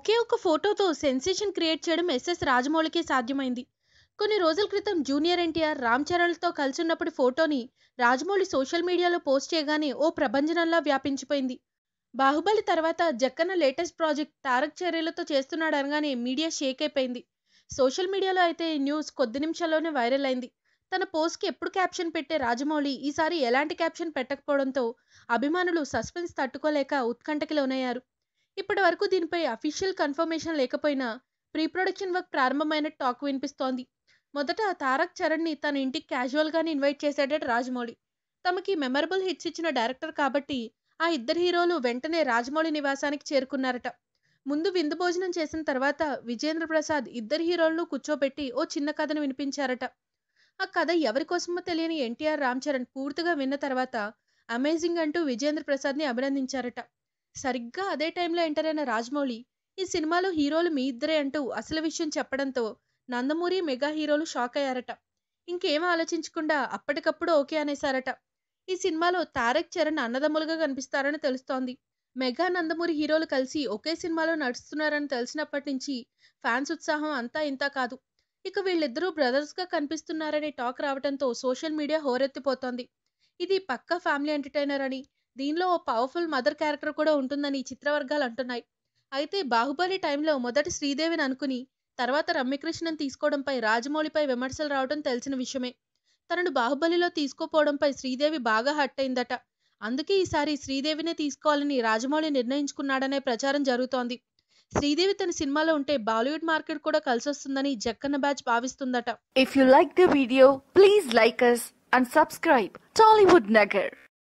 ఒకే ఒక్క ఫోటోతో sensation create చేయడం ఎస్ఎస్ రాజమౌళికే సాధ్యమైంది కొన్ని రోజుల క్రితం జూనియర్ ఎన్టీఆర్ రామ్ చరణ్తో కలిసిన్నప్పుడు ఫోటోని రాజమౌళి సోషల్ మీడియాలో పోస్ట్ చేయగానే ఓ ప్రభంజనంలా వ్యాపించిపోయింది బాహుబలి తర్వాత జక్కన్న లేటెస్ట్ ప్రాజెక్ట్ తారక్ చర్యలతో చేస్తున్నాడు అనగానే మీడియా షేక్ అయిపోయింది సోషల్ మీడియాలో అయితే న్యూస్ కొద్ది నిమిషాల్లోనే వైరల్ అయింది తన పోస్ట్కి ఎప్పుడు క్యాప్షన్ పెట్టే రాజమౌళి ఈసారి ఎలాంటి క్యాప్షన్ పెట్టకపోవడంతో అభిమానులు సస్పెన్స్ తట్టుకోలేక ఉత్కంఠకి లోనయ్యారు ఇప్పటి వరకు దీనిపై అఫీషియల్ కన్ఫర్మేషన్ లేకపోయినా ప్రీ ప్రొడక్షన్ వర్క్ ప్రారంభమైన టాక్ వినిపిస్తోంది మొదట తారక్ చరణ్ని తన ఇంటికి క్యాజువల్గానే ఇన్వైట్ చేశాడట రాజమౌళి తమకి మెమరబుల్ హిట్స్ ఇచ్చిన డైరెక్టర్ కాబట్టి ఆ ఇద్దరు హీరోలు వెంటనే రాజమౌళి నివాసానికి చేరుకున్నారట ముందు విందు భోజనం చేసిన తర్వాత విజేంద్ర ప్రసాద్ ఇద్దరు హీరోలను కూర్చోబెట్టి ఓ చిన్న కథను వినిపించారట ఆ కథ ఎవరి కోసమో తెలియని ఎన్టీఆర్ రామ్ చరణ్ పూర్తిగా విన్న తర్వాత అమేజింగ్ అంటూ విజేంద్ర ప్రసాద్ని అభినందించారట సరిగ్గా అదే టైంలో ఎంటర్ అయిన రాజమౌళి ఈ సినిమాలో హీరోలు మీ ఇద్దరే అంటూ అసలు విషయం చెప్పడంతో నందమూరి మెగా హీరోలు షాక్ అయ్యారట ఇంకేం ఆలోచించకుండా అప్పటికప్పుడు ఓకే అనేశారట ఈ సినిమాలో తారక్ చరణ్ అన్నదమ్ములుగా కనిపిస్తారని తెలుస్తోంది మెగా నందమూరి హీరోలు కలిసి ఒకే సినిమాలో నడుస్తున్నారని తెలిసినప్పటి నుంచి ఫ్యాన్స్ ఉత్సాహం అంతా ఇంత కాదు ఇక వీళ్ళిద్దరూ బ్రదర్స్గా కనిపిస్తున్నారనే టాక్ రావడంతో సోషల్ మీడియా హోరెత్తిపోతోంది ఇది పక్క ఫ్యామిలీ ఎంటర్టైనర్ అని దీనిలో ఓ పవర్ఫుల్ మదర్ క్యారెక్టర్ కూడా ఉంటుందని ఈ చిత్రవర్గాలు అంటున్నాయి అయితే బాహుబలి టైంలో మొదట శ్రీదేవిని అనుకుని తర్వాత రమ్యకృష్ణన్ తీసుకోవడంపై రాజమౌళిపై విమర్శలు రావడం తెలిసిన విషయమే తనను బాహుబలిలో తీసుకోపోవడంపై శ్రీదేవి బాగా హట్ అయిందట అందుకే ఈసారి శ్రీదేవినే తీసుకోవాలని రాజమౌళి నిర్ణయించుకున్నాడనే ప్రచారం జరుగుతోంది శ్రీదేవి తన సినిమాలో ఉంటే బాలీవుడ్ మార్కెట్ కూడా కలిసొస్తుందని జక్కన్న బ్యాచ్ భావిస్తుందట if you like the video please like us and subscribe Tollywood Nagar